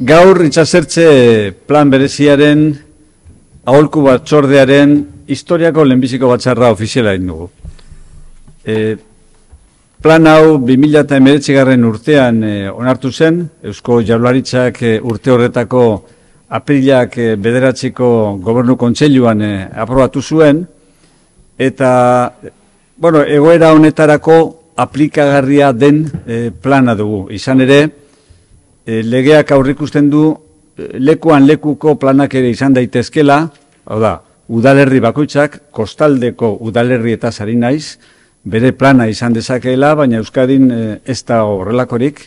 Gaur itsasertze plan bereziaren aholku batzordearen historiako lehenbiziko batzarra ofiziala egin dugu. E, plan hau 2019garren urtean e, onartu zen Eusko Jaurlaritzak e, urte horretako apirilak e, bederatzeko gobernu kontseiluan aprobatu zuen eta bueno, egoera honetarako aplikagarria den plana dugu. Izan ere, e, legeak aurrikusten du eh, lekuan lekuko planak ere izan daitezkela, hau da, udalerri bakoitzak, kostaldeko udalerri eta sari naiz, bere plana izan dezakeela, baina Euskadin eh, ez da horrelakorik,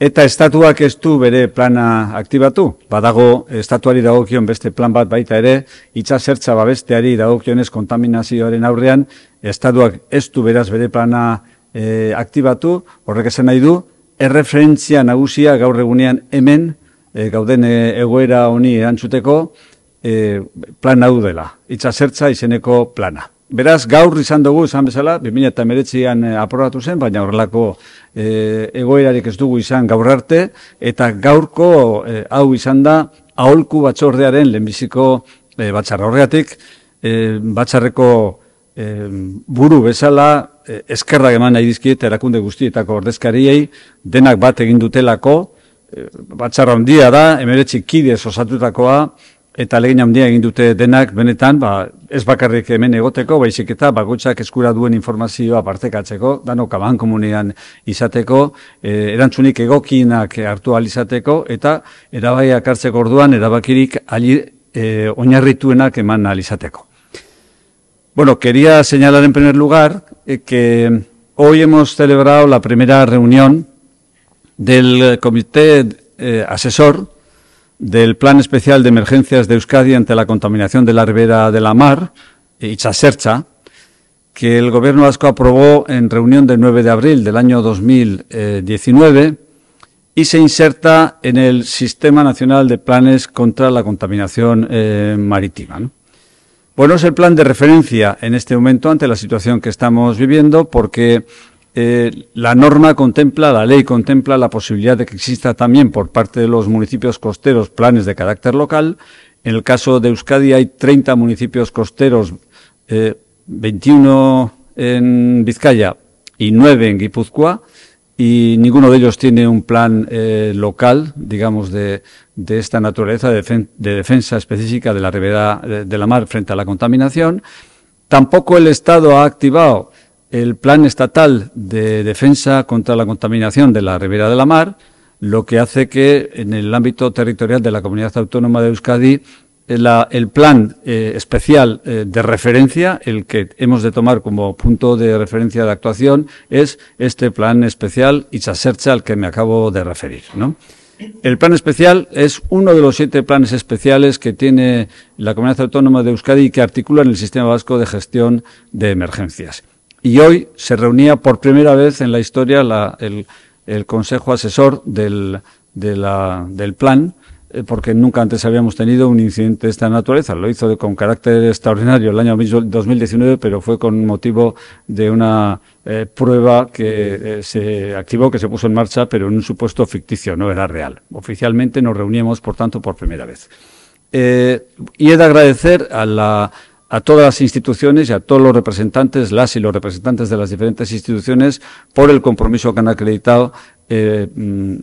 eta estatuak ez du bere plana aktibatu. Badago, estatuari dagokion beste plan bat baita ere, itxasertza babesteari dagokionez kontaminazioaren aurrean, estatuak ez du beraz bere plana e, aktibatu, horrek esan nahi du, erreferentzia nagusia gaur egunean hemen, e, gauden eh, egoera honi erantzuteko, e, plan hau dela, itxasertza izeneko plana. Beraz, gaur izan dugu, izan bezala, 2008an aprobatu zen, baina horrelako egoerarik ez dugu izan gaur arte, eta gaurko hau izan da, aholku batzordearen lehenbiziko e, batxarra batzarreko buru bezala e, eskerrak eman nahi eta erakunde guztietako ordezkariei denak bat egin dutelako e, batzar handia da emeretzi kidez osatutakoa eta legin handia egin dute denak benetan ba, ez bakarrik hemen egoteko baizik eta bakotsak eskura duen informazioa partekatzeko dano kaban komunean izateko e, erantzunik egokinak hartu alizateko eta erabaiak hartzeko orduan erabakirik ali, e, oinarrituenak eman alizateko. Bueno, quería señalar en primer lugar eh, que hoy hemos celebrado la primera reunión del Comité eh, Asesor del Plan Especial de Emergencias de Euskadi ante la contaminación de la ribera de la mar, eh, sercha que el Gobierno vasco aprobó en reunión del 9 de abril del año 2019 y se inserta en el Sistema Nacional de Planes contra la Contaminación Marítima. Bueno, es el plan de referencia en este momento ante la situación que estamos viviendo porque eh, la norma contempla, la ley contempla la posibilidad de que exista también por parte de los municipios costeros planes de carácter local. En el caso de Euskadi hay 30 municipios costeros, 21 eh, en Vizcaya y 9 en Guipúzcoa y ninguno de ellos tiene un plan eh, local, digamos, de, de esta naturaleza de, defensa específica de la ribera de, la mar frente a la contaminación. Tampoco el Estado ha activado el plan estatal de defensa contra la contaminación de la ribera de la mar, lo que hace que en el ámbito territorial de la comunidad autónoma de Euskadi el plan eh, especial eh, de referencia, el que hemos de tomar como punto de referencia de actuación, es este plan especial Itxasertza al que me acabo de referir. El plan especial es uno de los siete planes especiales que tiene la Comunidad Autónoma de Euskadi y que articula en el Sistema Vasco de Gestión de Emergencias. Y hoy se reunía por primera vez en la historia el, Consejo Asesor del plan eh, porque nunca antes habíamos tenido un incidente de esta naturaleza. Lo hizo con carácter extraordinario el año 2019, pero fue con motivo de una eh, prueba que eh, se activó, que se puso en marcha, pero en un supuesto ficticio, no era real. Oficialmente nos reunimos, por tanto, por primera vez. y he de agradecer a la a todas las instituciones y a todos los representantes, las y los representantes de las diferentes instituciones, por el compromiso que han acreditado mm,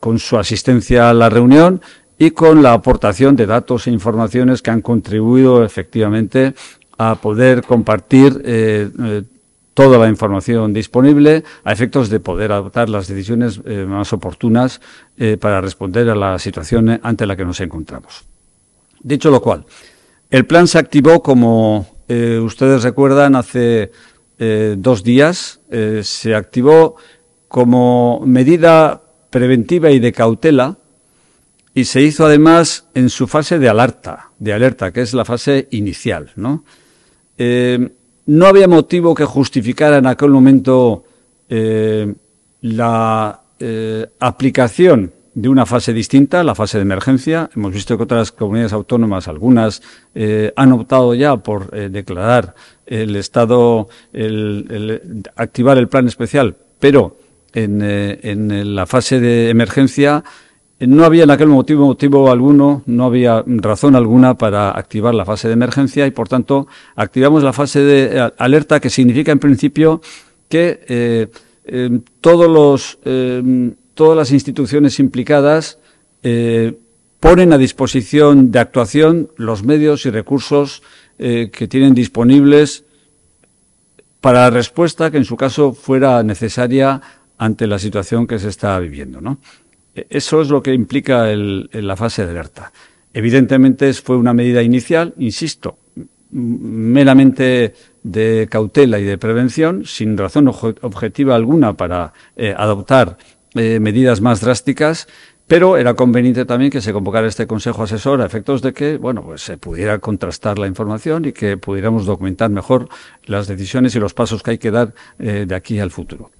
con su asistencia a la reunión y con la aportación de datos e informaciones que han contribuido efectivamente a poder compartir eh, eh, toda la información disponible a efectos de poder adoptar las decisiones eh, más oportunas para responder a la situación ante la que nos encontramos. Dicho lo cual, el plan se activó, como ustedes recuerdan, hace dos días. se activó como medida preventiva y de cautela y se hizo además en su fase de alerta, de alerta, que es la fase inicial, ¿no? Eh, había motivo que justificara en aquel momento eh, la eh, aplicación de una fase distinta, la fase de emergencia. Hemos visto que otras comunidades autónomas, algunas, han optado ya por declarar el estado, el, activar el plan especial, pero en la fase de emergencia eh, no había en aquel motivo, motivo alguno, no había razón alguna para activar la fase de emergencia y, por tanto, activamos la fase de eh, alerta que significa, en principio, que eh, todos em, todas las instituciones implicadas ponen a disposición de actuación los medios y recursos que tienen disponibles para la respuesta que, en su caso, fuera necesaria ante la situación que se está viviendo. ¿no? Eso es lo que implica el, la fase de alerta. Evidentemente fue una medida inicial, insisto, meramente de cautela y de prevención, sin razón objetiva alguna para eh, adoptar eh, medidas más drásticas, pero era conveniente también que se convocara este consejo asesor a efectos de que, bueno, pues se pudiera contrastar la información y que pudiéramos documentar mejor las decisiones y los pasos que hay que dar eh, de aquí al futuro.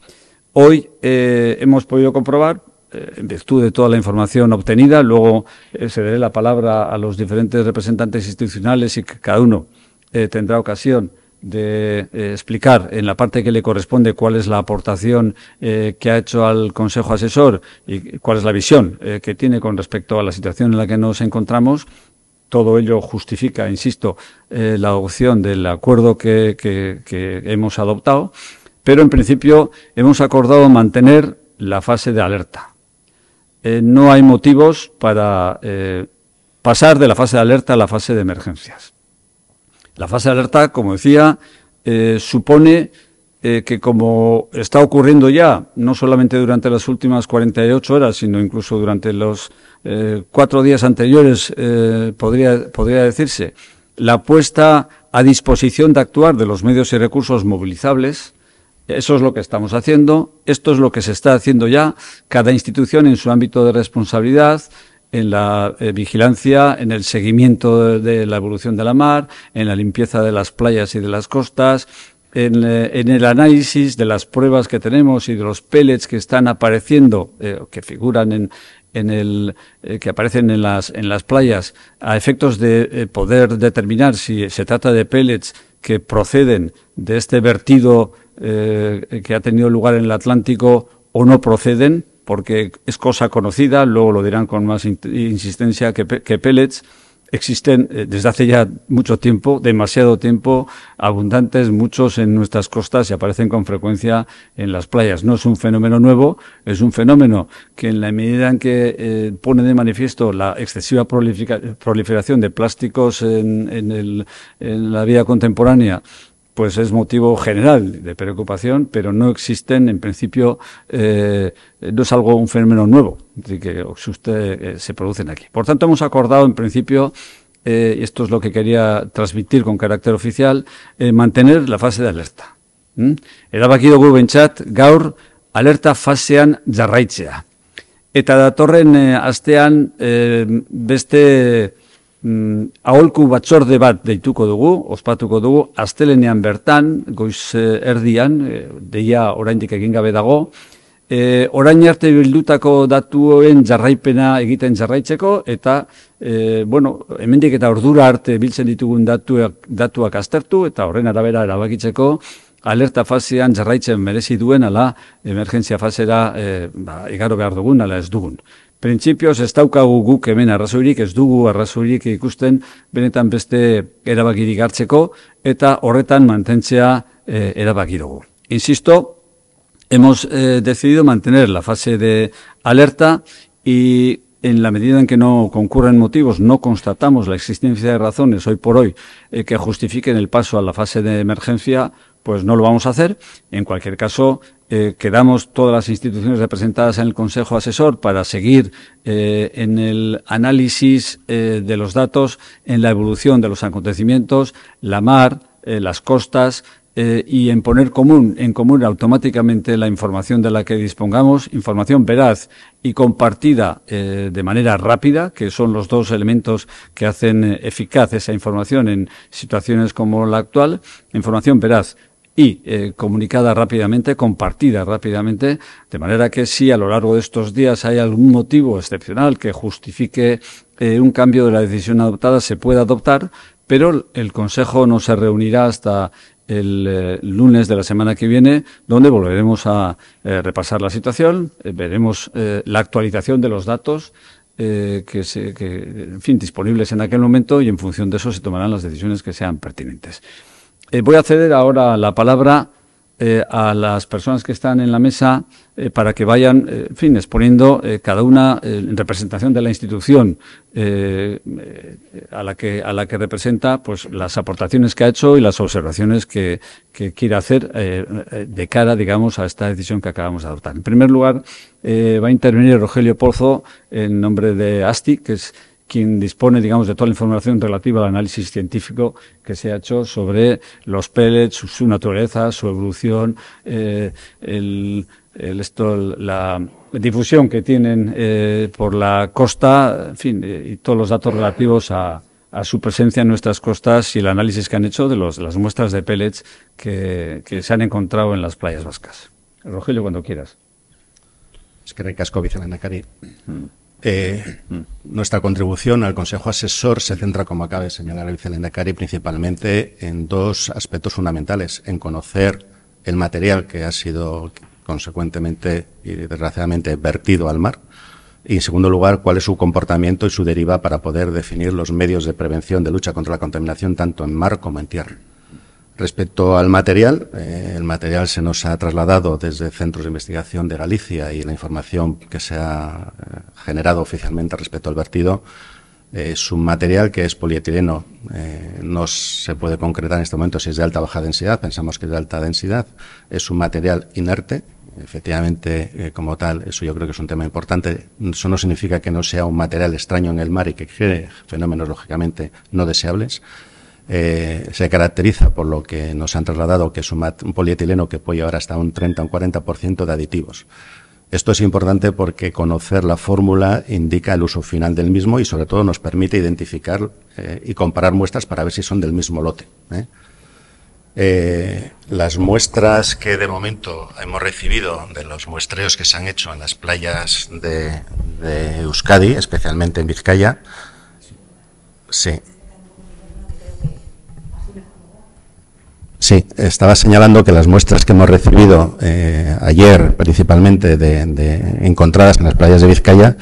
Hoy hemos podido comprobar eh, en virtud de toda la información obtenida. Luego eh, se daré la palabra a los diferentes representantes institucionales y cada uno eh, tendrá ocasión de explicar en la parte que le corresponde cuál es la aportación que ha hecho al Consejo Asesor y cuál es la visión que tiene con respecto a la situación en la que nos encontramos. Todo ello justifica, insisto, la adopción del acuerdo que hemos adoptado, pero en principio hemos acordado mantener la fase de alerta. Eh, no hay motivos para eh, pasar de la fase de alerta a la fase de emergencias. La fase de alerta, como decía, eh, supone que como está ocurriendo ya, no solamente durante las últimas 48 horas, sino incluso durante los cuatro días anteriores, podría decirse, la puesta a disposición de actuar de los medios y recursos movilizables, eso es lo que estamos haciendo, esto es lo que se está haciendo ya, cada institución en su ámbito de responsabilidad, en la eh, vigilancia, en el seguimiento de, la evolución de la mar, en la limpieza de las playas y de las costas, en, eh, el análisis de las pruebas que tenemos y de los pellets que están apareciendo, eh, que figuran en, el que aparecen en las en las playas a efectos de poder determinar si se trata de pellets que proceden de este vertido eh, que ha tenido lugar en el Atlántico o no proceden, porque es cosa conocida, luego lo dirán con más insistencia que, pellets. Existen eh, desde hace ya mucho tiempo, demasiado tiempo, abundantes, muchos en nuestras costas y aparecen con frecuencia en las playas. No es un fenómeno nuevo, es un fenómeno que en la medida en que eh, pone de manifiesto la excesiva proliferación de plásticos en la vida contemporánea, pues es motivo general de preocupación, pero no existen, en principio, eh, no es algo, un fenómeno nuevo, que usted, eh, se producen aquí. Por tanto, hemos acordado, en principio, eh, y esto es lo que quería transmitir con carácter oficial, mantener la fase de alerta. ¿Mm? en chat, gaur, alerta fasean jarraitzea. Eta datorren astean veste Mm, aholku batzorde bat deituko dugu, ospatuko dugu, aztelenean bertan, goiz eh, erdian, eh, deia oraindik egin gabe dago, e, orain arte bildutako datuen jarraipena egiten jarraitzeko, eta, e, bueno, hemendik eta ordura arte biltzen ditugun datuak, datuak aztertu, eta horren arabera erabakitzeko, alerta fazean jarraitzen merezi duen, ala, emergentzia fazera, e, ba, egaro behar dugun, ala ez dugun. Printzipioz ez daukagu guk hemen arrazoirik, ez dugu arrazoirik ikusten benetan beste erabakirik hartzeko eta horretan mantentzea e, dugu. Insisto, hemos eh, decidido mantener la fase de alerta y en la medida en que no concurren motivos, no constatamos la existencia de razones hoy por hoy eh, que justifiquen el paso a la fase de emergencia, pues no lo vamos a hacer. En cualquier caso, Eh, quedamos todas las instituciones representadas en el Consejo Asesor para seguir eh, en el análisis eh, de los datos, en la evolución de los acontecimientos, la mar, las costas, y en poner común, en común automáticamente la información de la que dispongamos, información veraz y compartida de manera rápida, que son los dos elementos que hacen eficaz esa información en situaciones como la actual, información veraz y eh, comunicada rápidamente, compartida rápidamente, de manera que si a lo largo de estos días hay algún motivo excepcional que justifique eh, un cambio de la decisión adoptada, se pueda adoptar, pero el Consejo no se reunirá hasta el eh, lunes de la semana que viene, donde volveremos a repasar la situación, veremos la actualización de los datos, que, que, en fin, disponibles en aquel momento y en función de eso se tomarán las decisiones que sean pertinentes. Eh, voy a ceder ahora la palabra eh, a las personas que están en la mesa eh, para que vayan, en fin, exponiendo cada una en representación de la institución a, la que, representa, pues las aportaciones que ha hecho y las observaciones que, quiere hacer de cara, digamos, a esta decisión que acabamos de adoptar. En primer lugar, va a intervenir Rogelio Pozo en nombre de ASTI, que es quien dispone, digamos, de toda la información relativa al análisis científico que se ha hecho sobre los pellets, su, naturaleza, su evolución, eh, la difusión que tienen eh, por la costa, en fin, eh, y todos los datos relativos a, su presencia en nuestras costas y el análisis que han hecho de las muestras de pellets que, se han encontrado en las playas vascas. Rogelio, cuando quieras. Es que Cari. Mm. Eh, nuestra contribución al Consejo Asesor se centra, como acaba de señalar el CARI, principalmente en dos aspectos fundamentales. En conocer el material que ha sido consecuentemente y desgraciadamente vertido al mar. Y en segundo lugar, cuál es su comportamiento y su deriva para poder definir los medios de prevención de lucha contra la contaminación tanto en mar como en tierra. Respecto al material, eh, el material se nos ha trasladado desde centros de investigación de Galicia y la información que se ha eh, generado oficialmente respecto al vertido eh, es un material que es polietileno. no se puede concretar en este momento si es de alta o baja densidad, pensamos que es de alta densidad. Es un material inerte, efectivamente, como tal, eso yo creo que es un tema importante. Eso no significa que no sea un material extraño en el mar y que genere fenómenos, lógicamente, no deseables. Eh, se caracteriza por lo que nos han trasladado, que es un, polietileno que puede llevar hasta un 30 o un 40% de aditivos. Esto es importante porque conocer la fórmula indica el uso final del mismo y sobre todo nos permite identificar eh, y comparar muestras para ver si son del mismo lote. ¿eh? las muestras que de momento hemos recibido de los muestreos que se han hecho en las playas de, de Euskadi, especialmente en Vizcaya, sí, Sí, estaba señalando que las muestras que hemos recibido eh, ayer, principalmente de, encontradas en las playas de Vizcaya,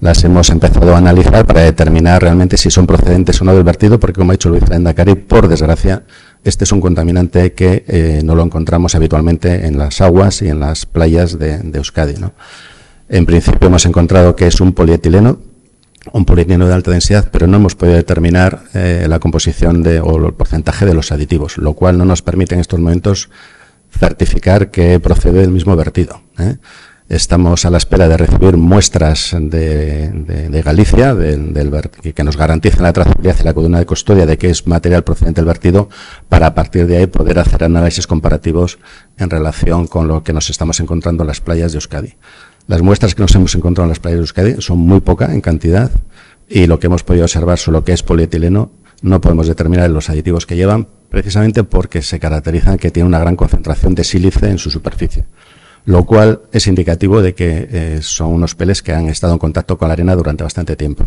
las hemos empezado a analizar para determinar realmente si son procedentes o no del vertido, porque como ha dicho Luis Cari, por desgracia, este es un contaminante que eh, no lo encontramos habitualmente en las aguas y en las playas de, de Euskadi. ¿no? En principio hemos encontrado que es un polietileno un polietileno de alta densidad, pero no hemos podido determinar eh, la composición de, o el porcentaje de los aditivos, lo cual no nos permite en estos momentos certificar que procede del mismo vertido. ¿eh? Estamos a la espera de recibir muestras de, Galicia del, que nos garanticen la trazabilidad y la cadena de custodia de que es material procedente del vertido para a partir de ahí poder hacer análisis comparativos en relación con lo que nos estamos encontrando en las playas de Euskadi. Las muestras que nos hemos encontrado en las playas de Euskadi son muy pocas en cantidad y lo que hemos podido observar solo que es polietileno no podemos determinar los aditivos que llevan precisamente porque se caracterizan que tiene una gran concentración de sílice en su superficie, lo cual es indicativo de que eh, son unos peles que han estado en contacto con la arena durante bastante tiempo.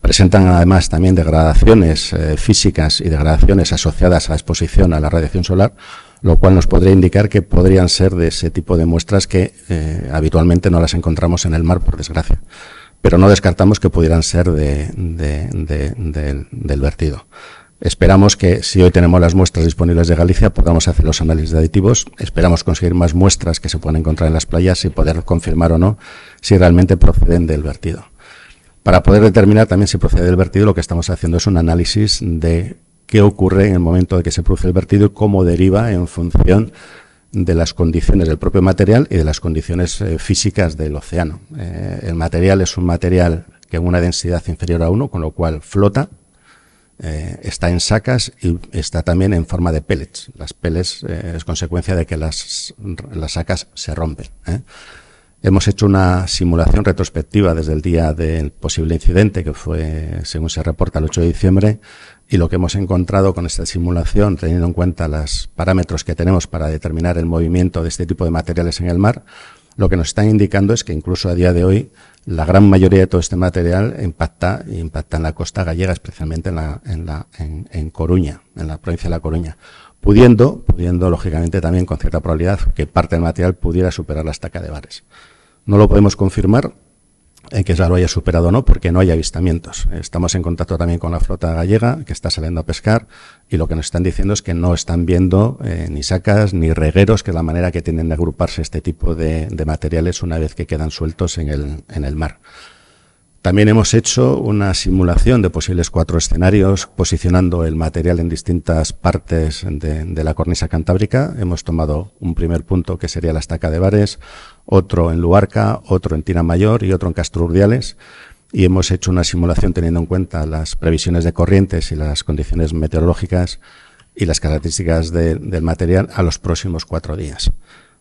Presentan además también degradaciones eh, físicas y degradaciones asociadas a la exposición a la radiación solar, lo cual nos podría indicar que podrían ser de ese tipo de muestras que eh, habitualmente no las encontramos en el mar, por desgracia. Pero no descartamos que pudieran ser de, del, del vertido. Esperamos que si hoy tenemos las muestras disponibles de Galicia podamos hacer los análisis de aditivos. Esperamos conseguir más muestras que se puedan encontrar en las playas y poder confirmar o no si realmente proceden del vertido. Para poder determinar también si procede del vertido, lo que estamos haciendo es un análisis de qué ocurre en el momento de que se produce el vertido y cómo deriva en función de las condiciones del propio material y de las condiciones eh, físicas del océano. Eh, el material es un material que en una densidad inferior a uno, con lo cual flota, eh, está en sacas y está también en forma de pellets. Las pellets es consecuencia de que las, las sacas se rompen. Hemos hecho una simulación retrospectiva desde el día del posible incidente, que fue, según se reporta, el 8 de diciembre, y lo que hemos encontrado con esta simulación, teniendo en cuenta los parámetros que tenemos para determinar el movimiento de este tipo de materiales en el mar, lo que nos está indicando es que incluso a día de hoy la gran mayoría de todo este material impacta, impacta en la costa gallega, especialmente en, la, en, la, en, en Coruña, en la provincia de La Coruña pudiendo, pudiendo lógicamente también con cierta probabilidad que parte del material pudiera superar la estaca de bares. No lo podemos confirmar en eh, que ya lo haya superado o no, porque no hay avistamientos. Estamos en contacto también con la flota gallega, que está saliendo a pescar, y lo que nos están diciendo es que no están viendo eh, ni sacas ni regueros, que es la manera que tienen de agruparse este tipo de, materiales una vez que quedan sueltos en el, mar. También hemos hecho una simulación de posibles cuatro escenarios, posicionando el material en distintas partes de, de, la cornisa cantábrica. Hemos tomado un primer punto que sería la estaca de bares, otro en Luarca, otro en Tina Mayor y otro en Castrurdiales. Y hemos hecho una simulación teniendo en cuenta las previsiones de corrientes y las condiciones meteorológicas y las características del material a los próximos cuatro días.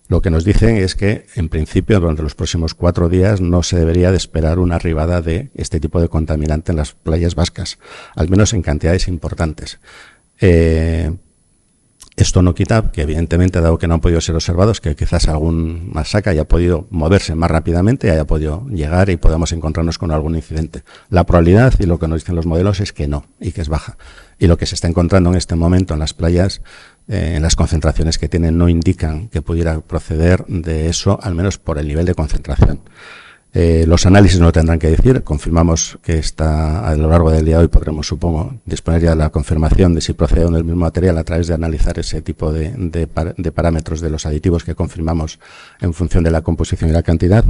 Lo que nos dicen es que, en principio, durante los próximos cuatro días no se debería de esperar una arribada de este tipo de contaminante en las playas vascas, al menos en cantidades importantes. Eh, esto no quita que, evidentemente, dado que no han podido ser observados, que quizás algún masaca haya podido moverse más rápidamente y haya podido llegar y podamos encontrarnos con algún incidente. La probabilidad y lo que nos dicen los modelos es que no y que es baja. Y lo que se está encontrando en este momento en las playas, eh, en las concentraciones que tienen, no indican que pudiera proceder de eso, al menos por el nivel de concentración. Eh, los análisis no lo tendrán que decir. Confirmamos que está a lo largo del día de hoy podremos, supongo, disponer ya de la confirmación de si procede del mismo material a través de analizar ese tipo de, parámetros de los aditivos que confirmamos en función de la composición y la cantidad.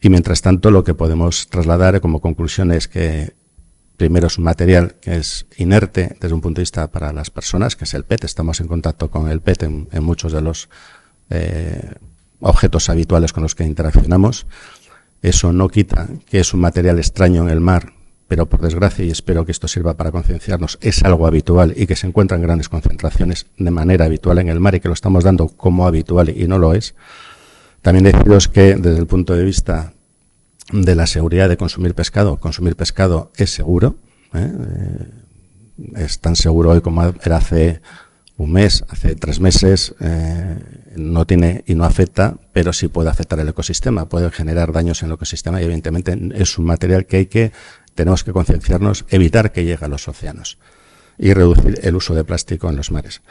Y mientras tanto, lo que podemos trasladar como conclusión es que primero es un material que es inerte desde un punto de vista para las personas, que es el PET. Estamos en contacto con el PET en, muchos de los eh, objetos habituales con los que interaccionamos eso no quita que es un material extraño en el mar, pero por desgracia, y espero que esto sirva para concienciarnos, es algo habitual y que se encuentran grandes concentraciones de manera habitual en el mar y que lo estamos dando como habitual y no lo es. También deciros que desde el punto de vista de la seguridad de consumir pescado, consumir pescado es seguro. ¿eh? Eh, es tan seguro hoy como era hace un mes, hace tres meses. Eh, no tiene y no afecta, pero sí puede afectar el ecosistema, puede generar daños en el ecosistema y evidentemente es un material que hay que, tenemos que concienciarnos, evitar que llegue a los océanos y reducir el uso de plástico en los mares.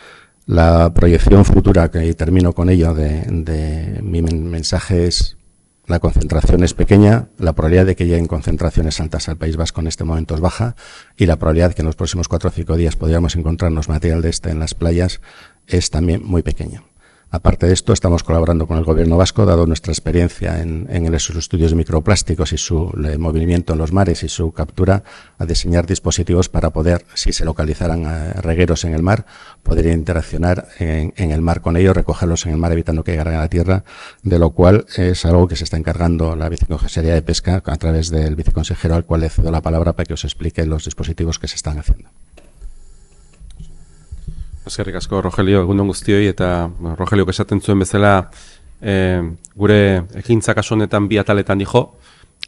La proyección futura, que termino con ello, de, mi mensaje es la concentración es pequeña, la probabilidad de que lleguen concentraciones altas al País Vasco en este momento es baja y la probabilidad de que en los próximos cuatro o cinco días podríamos encontrarnos material de este en las playas es también muy pequeña. Aparte de esto, estamos colaborando con el gobierno vasco, dado nuestra experiencia en, en los estudios microplásticos y su eh, movimiento en los mares y su captura, a diseñar dispositivos para poder, si se localizaran eh, regueros en el mar, poder interaccionar en, el mar con ellos, recogerlos en el mar evitando que llegaran a la tierra, de lo cual es algo que se está encargando la viceconsejería de pesca a través del viceconsejero al cual le cedo la palabra para que os explique los dispositivos que se están haciendo. Eskerrik asko Rogelio, egun den guztioi eta Rogelio esaten zuen bezala e, gure ekintza kasu honetan bi ataletan dijo.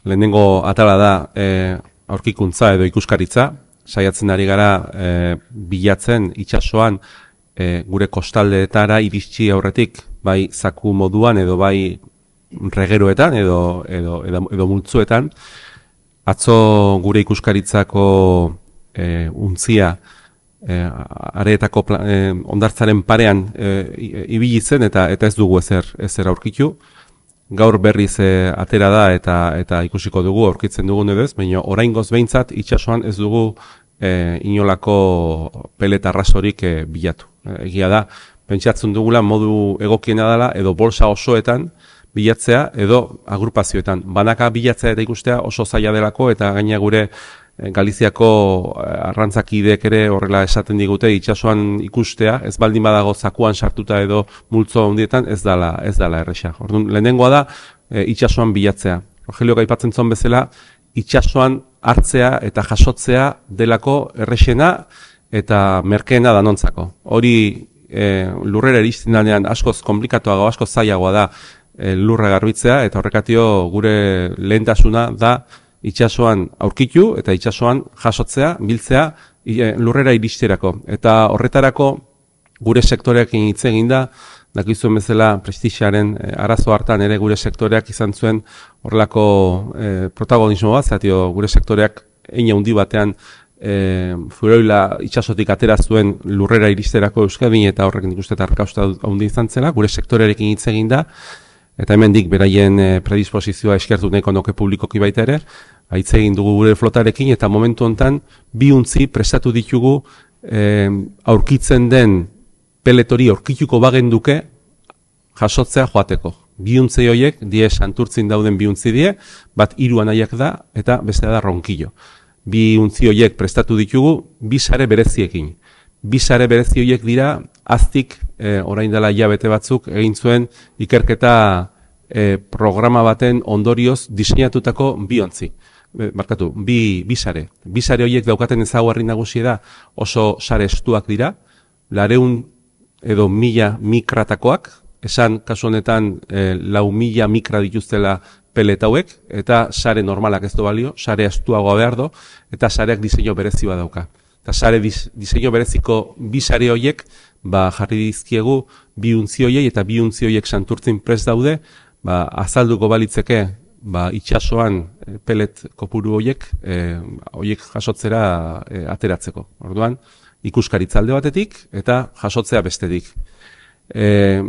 Lehenengo atala da eh, aurkikuntza edo ikuskaritza, saiatzen ari gara eh, bilatzen itsasoan gure kostaldeetara iritsi aurretik, bai zaku moduan edo bai regeroetan edo edo edo, multzuetan atzo gure ikuskaritzako untzia eh, areetako eh, ondartzaren parean eh, eh, ibili zen eta eta ez dugu ezer ezer aurkitu. Gaur berriz eh, atera da eta eta ikusiko dugu aurkitzen dugun edo ez, baina oraingoz beintzat itsasoan ez dugu eh, inolako peleta arrasorik bilatu. Egia da, pentsatzen dugula modu egokiena dela edo bolsa osoetan bilatzea edo agrupazioetan. Banaka bilatzea eta ikustea oso zaila delako eta gaina gure Eh, Galiziako eh, arrantzakidek ere horrela esaten digute itsasoan ikustea, ez baldin badago zakuan sartuta edo multzo hondietan ez dala, ez dala erresa. Orduan lehenengoa da e, bilatzea. Rogelio gaipatzen zuen bezala itsasoan hartzea eta jasotzea delako erresena eta merkeena danontzako. Hori e, lurrera iristen denean askoz komplikatuago askoz zailagoa da e, lurra garbitzea eta horrekatio gure lehentasuna da itsasoan aurkitu eta itsasoan jasotzea, biltzea eh, lurrera iristerako. Eta horretarako gure sektoreak hitz egin da, dakizuen bezala prestixaren eh, arazo hartan ere gure sektoreak izan zuen horrelako e, protagonismo bat, zatio gure sektoreak eina handi batean e, furoila itxasotik atera zuen lurrera iristerako euskadin eta horrek nik eta handi izan gure sektorearekin hitz egin da, eta hemendik beraien e, predisposizioa eskertu nahiko noke publikoki baita ere, haitze egin dugu gure flotarekin, eta momentu hontan bi untzi prestatu ditugu eh, aurkitzen den peletori aurkituko bagen duke jasotzea joateko. Bi untzei horiek, die santurtzin dauden biuntzi die, bat hiru anaiak da, eta beste da ronkillo. Bi untzi horiek prestatu ditugu, bi sare bereziekin. Bi sare berezi horiek dira, aztik e, orain dela hilabete batzuk egin zuen ikerketa e, programa baten ondorioz diseinatutako biontzi. Markatu, eh, bi, bi sare. Bi sare horiek daukaten ezaugarri nagusia da oso sare estuak dira. Lareun edo mila mikratakoak, esan kasu honetan e, lau mila mikra dituztela peletauek, eta sare normalak ez du balio, sare astuagoa behar do, eta sareak diseinio berezioa dauka. Eta sare diseinio bereziko bi sare horiek ba, jarri dizkiegu bi untzi eta bi untzi hoiek pres daude, ba, azalduko balitzeke ba, itxasoan eh, pelet kopuru hoiek, e, eh, hoiek jasotzera eh, ateratzeko. Orduan, ikuskaritzalde batetik eta jasotzea bestedik. E,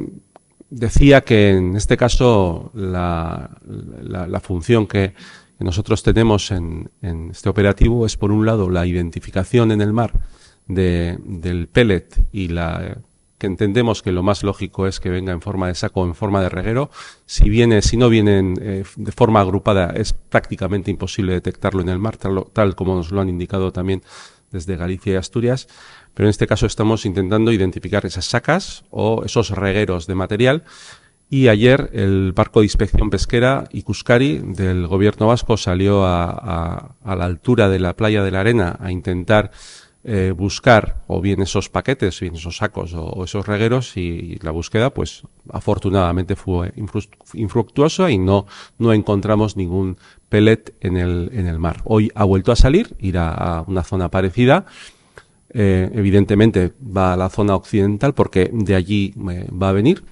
decía que en este caso la, la, la función que nosotros tenemos en, en este operativo es por un lado la identificación en el mar de, del pellet y la que entendemos que lo más lógico es que venga en forma de saco o en forma de reguero. Si viene, si no vienen eh, de forma agrupada, es prácticamente imposible detectarlo en el mar, tal, como nos lo han indicado también desde Galicia y Asturias. Pero en este caso estamos intentando identificar esas sacas o esos regueros de material. Y ayer el barco de inspección pesquera Cuscari del gobierno vasco salió a, a, a la altura de la playa de la arena a intentar eh, buscar o bien esos paquetes, o bien esos sacos o, esos regueros y, la búsqueda, pues afortunadamente fue infructuosa y no, no encontramos ningún pellet en el, en el mar. Hoy ha vuelto a salir, irá a una zona parecida. Eh, evidentemente va a la zona occidental porque de allí eh, va a venir.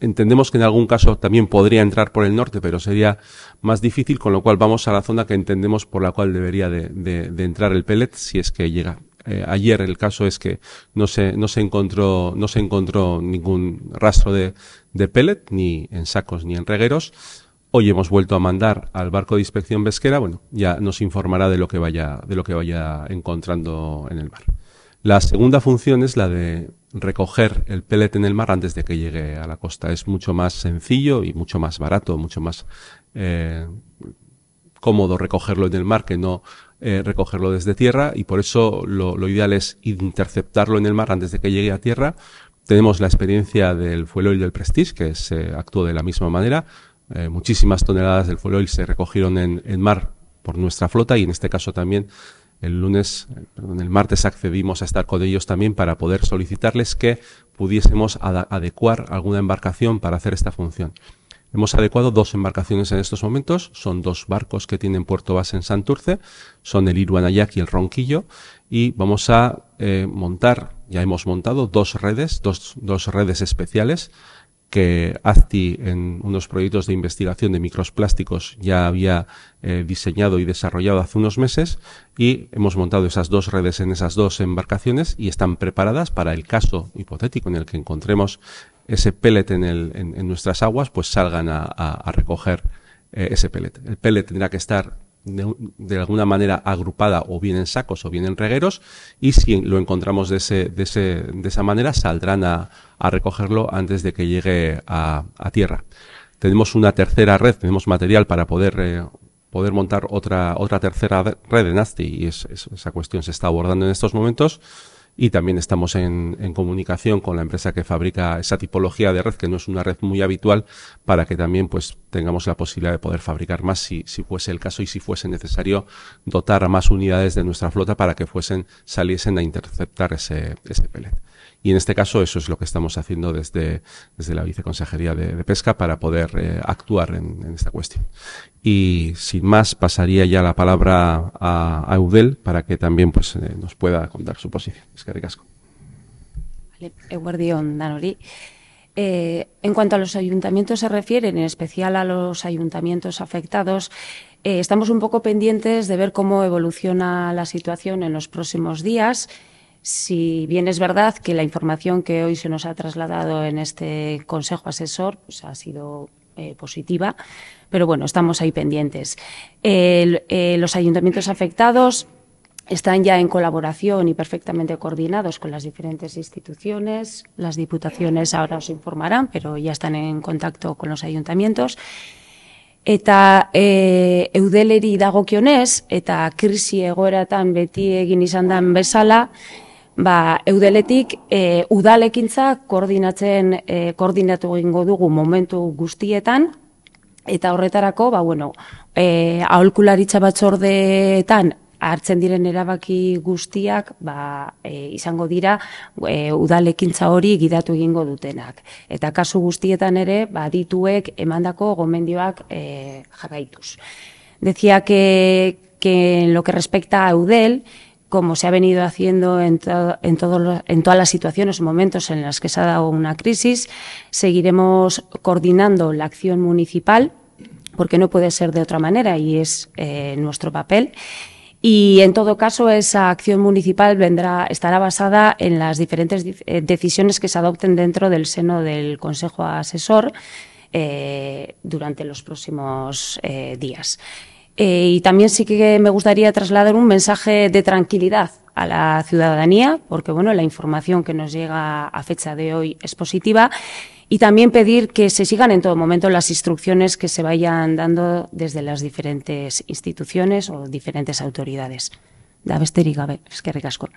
Entendemos que en algún caso también podría entrar por el norte, pero sería más difícil, con lo cual vamos a la zona que entendemos por la cual debería de, de, de entrar el pellet si es que llega. Eh, ayer el caso es que no se, no se encontró, no se encontró ningún rastro de, de pellet, ni en sacos ni en regueros. Hoy hemos vuelto a mandar al barco de inspección pesquera, bueno, ya nos informará de lo que vaya, de lo que vaya encontrando en el mar. La segunda función es la de recoger el pellet en el mar antes de que llegue a la costa. Es mucho más sencillo y mucho más barato, mucho más eh, cómodo recogerlo en el mar que no eh, recogerlo desde tierra y por eso lo, ideal es interceptarlo en el mar antes de que llegue a tierra. Tenemos la experiencia del fuel oil del Prestige, que se actuó de la misma manera. Eh, muchísimas toneladas del fuel se recogieron en, el mar por nuestra flota y en este caso también el lunes, eh, perdón, el martes accedimos a estar con ellos también para poder solicitarles que pudiésemos adecuar alguna embarcación para hacer esta función. Hemos adecuado dos embarcaciones en estos momentos. Son dos barcos que tienen puerto base en Santurce. Son el Irwanayak y el Ronquillo. Y vamos a eh, montar, ya hemos montado dos redes, dos, redes especiales que ACTI en unos proyectos de investigación de microplásticos ya había eh, diseñado y desarrollado hace unos meses y hemos montado esas dos redes en esas dos embarcaciones y están preparadas para el caso hipotético en el que encontremos ese pellet en, en, nuestras aguas, pues salgan a, recoger eh, ese pellet. El pellet tendrá que estar de, alguna manera agrupada o bien en sacos o bien en regueros y si lo encontramos de, ese, de, ese, de esa manera saldrán a, recogerlo antes de que llegue a, tierra. Tenemos una tercera red, tenemos material para poder, eh, poder montar otra, otra tercera red de ASTI y esa cuestión se está abordando en estos momentos y también estamos en, comunicación con la empresa que fabrica esa tipología de red, que no es una red muy habitual, para que también pues tengamos la posibilidad de poder fabricar más si, si fuese el caso y si fuese necesario dotar a más unidades de nuestra flota para que fuesen, saliesen a interceptar ese, ese y en este caso eso es lo que estamos haciendo desde, desde la Viceconsejería de, Pesca para poder eh, actuar en, esta cuestión. Y sin más, pasaría ya la palabra a, a Eudel para que también pues, eh, nos pueda contar su posición. Es que ricasco. Vale, eh, en cuanto a los ayuntamientos se refieren, en especial a los ayuntamientos afectados, eh, estamos un poco pendientes de ver cómo evoluciona la situación en los próximos días si bien es verdad que la información que hoy se nos ha trasladado en este Consejo Asesor pues, ha sido eh, positiva, pero bueno, estamos ahí pendientes. Eh, los ayuntamientos afectados están ya en colaboración y perfectamente coordinados con las diferentes instituciones. Las diputaciones ahora os informarán, pero ya están en contacto con los ayuntamientos. Eta eh, eudeleri dagokionez, eta krisi egoeratan beti egin izan bezala, ba, eudeletik e, udalekintza koordinatzen e, koordinatu egingo dugu momentu guztietan eta horretarako ba bueno e, aholkularitza batzordeetan hartzen diren erabaki guztiak ba, e, izango dira e, udalekintza hori gidatu egingo dutenak eta kasu guztietan ere ba dituek emandako gomendioak e, jarraituz decía que que en lo que respecta a Eudel como se ha venido haciendo en, en, todas las situaciones o momentos en las que se ha dado una crisis, seguiremos coordinando la acción municipal, porque no puede ser de otra manera y es eh, nuestro papel. Y en todo caso, esa acción municipal estará basada en las diferentes eh, decisiones que se adopten dentro del seno del Consejo Asesor eh, durante los próximos días. Eh, y también sí que me gustaría trasladar un mensaje de tranquilidad a la ciudadanía, porque bueno, la información que nos llega a fecha de hoy es positiva. Y también pedir que se sigan en todo momento las instrucciones que se vayan dando desde las diferentes instituciones o diferentes autoridades. Dabester y que ricasco.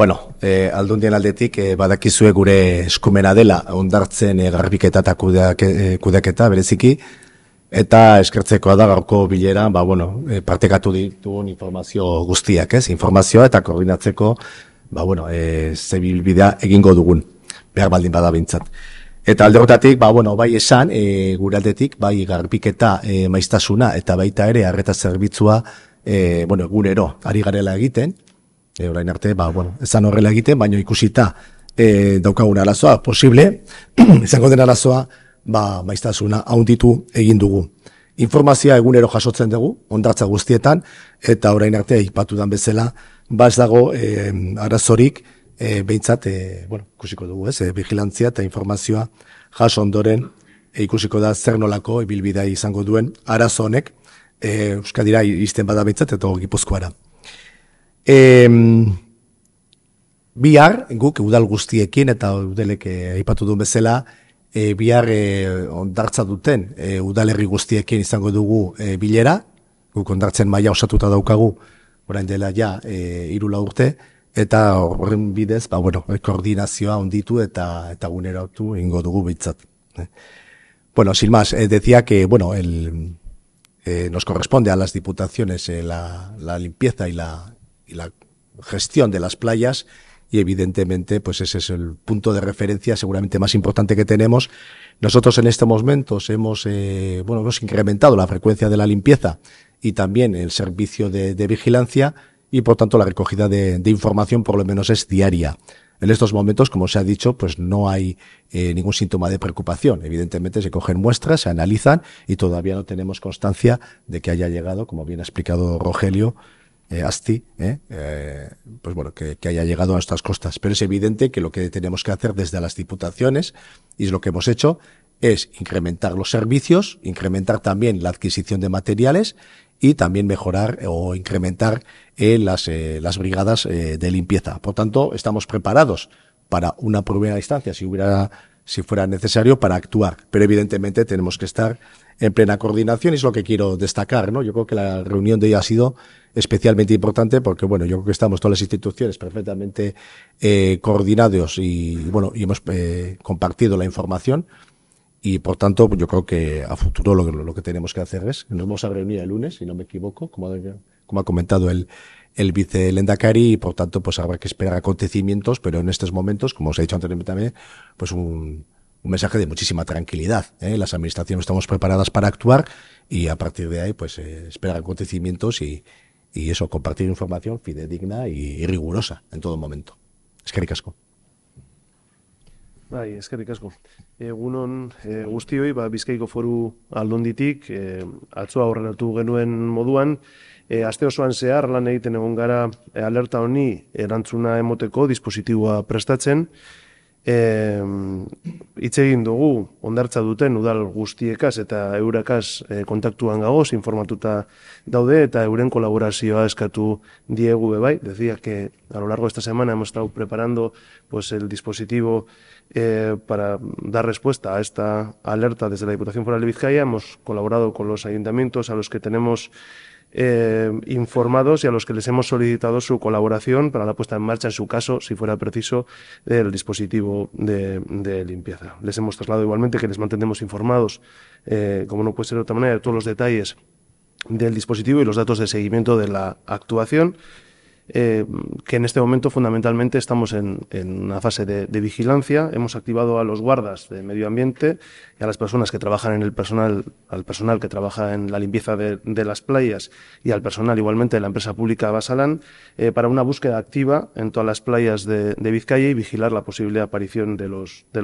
Bueno, e, aldundien aldetik e, badakizue gure eskumena dela ondartzen e, garbiketa eta kudeaketa bereziki eta eskertzekoa da gaurko bilera ba, bueno, e, partekatu ditugun informazio guztiak, ez? Informazioa eta koordinatzeko ba, bueno, e, zebilbidea egingo dugun behar baldin bada Eta alde ba, bueno, bai esan, gure aldetik, bai garbiketa e, maiztasuna eta baita ere harreta zerbitzua e, bueno, egunero ari garela egiten, e, orain arte, ba, bueno, ezan horrela egiten, baino ikusita e, daukagun arazoa, posible, izango den arazoa, ba, maiztasuna, haunditu egin dugu. Informazioa egunero jasotzen dugu, ondartza guztietan, eta orain arte, ipatu dan bezala, ba ez dago e, arazorik, e, behintzat, e, bueno, ikusiko dugu, ez, vigilantzia eta informazioa jaso ondoren, ikusiko da zer nolako izango duen arazo honek, e, Euskadira izten bada behintzat, eta gipuzkoara. E, bihar, guk udal guztiekin eta udelek eh, aipatu duen bezala, e, bihar e, ondartza duten udalerri guztiekin izango dugu e, bilera, guk ondartzen maila osatuta daukagu, orain dela ja, e, irula urte, eta horren bidez, ba, bueno, koordinazioa onditu eta eta guneratu ingo dugu bitzat. Bueno, sin más, decía que, bueno, el, eh, nos corresponde a las diputaciones la, la limpieza y la, la gestión de las playas y evidentemente pues ese es el punto de referencia seguramente más importante que tenemos. Nosotros en estos momentos hemos, eh, bueno, hemos incrementado la frecuencia de la limpieza y también el servicio de, vigilancia y por tanto la recogida de, información por lo menos es diaria. En estos momentos, como se ha dicho, pues no hay eh, ningún síntoma de preocupación. Evidentemente se cogen muestras, se analizan y todavía no tenemos constancia de que haya llegado, como bien ha explicado Rogelio, eh, Asti, eh, eh, pues bueno, que, que, haya llegado a nuestras costas. Pero es evidente que lo que tenemos que hacer desde las diputaciones, y es lo que hemos hecho, es incrementar los servicios, incrementar también la adquisición de materiales y también mejorar eh, o incrementar eh, las, las brigadas de limpieza. Por tanto, estamos preparados para una primera instancia, si hubiera si fuera necesario para actuar. Pero evidentemente tenemos que estar en plena coordinación y es lo que quiero destacar, ¿no? Yo creo que la reunión de hoy ha sido especialmente importante porque, bueno, yo creo que estamos todas las instituciones perfectamente eh, coordinados y, bueno, y hemos eh, compartido la información y, por tanto, yo creo que a futuro lo, lo que tenemos que hacer es, nos vamos a reunir el lunes, si no me equivoco, como, como ha comentado el, el vice vicelendacari y por tanto pues habrá que esperar acontecimientos, pero en estos momentos, como os he dicho anteriormente también, pues un, mensaje de muchísima tranquilidad. ¿eh? Las administraciones estamos preparadas para actuar y a partir de ahí pues eh, esperar acontecimientos y, y, eso, compartir información fidedigna y, rigurosa en todo momento. Es que ricasco. Bai, eskerrik Egunon e, eh, foru eh, moduan, E, aste osoan zehar lan egiten egon gara e, alerta honi erantzuna emoteko dispositiboa prestatzen. E, egin dugu ondartza duten udal guztiekaz eta eurakaz e, kontaktuan gagoz informatuta daude eta euren kolaborazioa eskatu diegu bai. Decía que a lo largo de esta semana hemos estado preparando pues, el dispositivo eh, para dar respuesta a esta alerta desde la Diputación Foral de Vizcaya. Hemos colaborado con los ayuntamientos a los que tenemos Eh, informados y a los que les hemos solicitado su colaboración para la puesta en marcha, en su caso, si fuera preciso, del dispositivo de, limpieza. Les hemos trasladado igualmente que les mantendremos informados, eh, como no puede ser de otra manera, de todos los detalles del dispositivo y los datos de seguimiento de la actuación. Eh, que en este momento fundamentalmente estamos en, una fase de, vigilancia. Hemos activado a los guardas de medio ambiente y a las personas que trabajan en el personal, al personal que trabaja en la limpieza de, las playas y al personal igualmente de la empresa pública Basalán eh, para una búsqueda activa en todas las playas de, Vizcaya y vigilar la posible aparición de los, de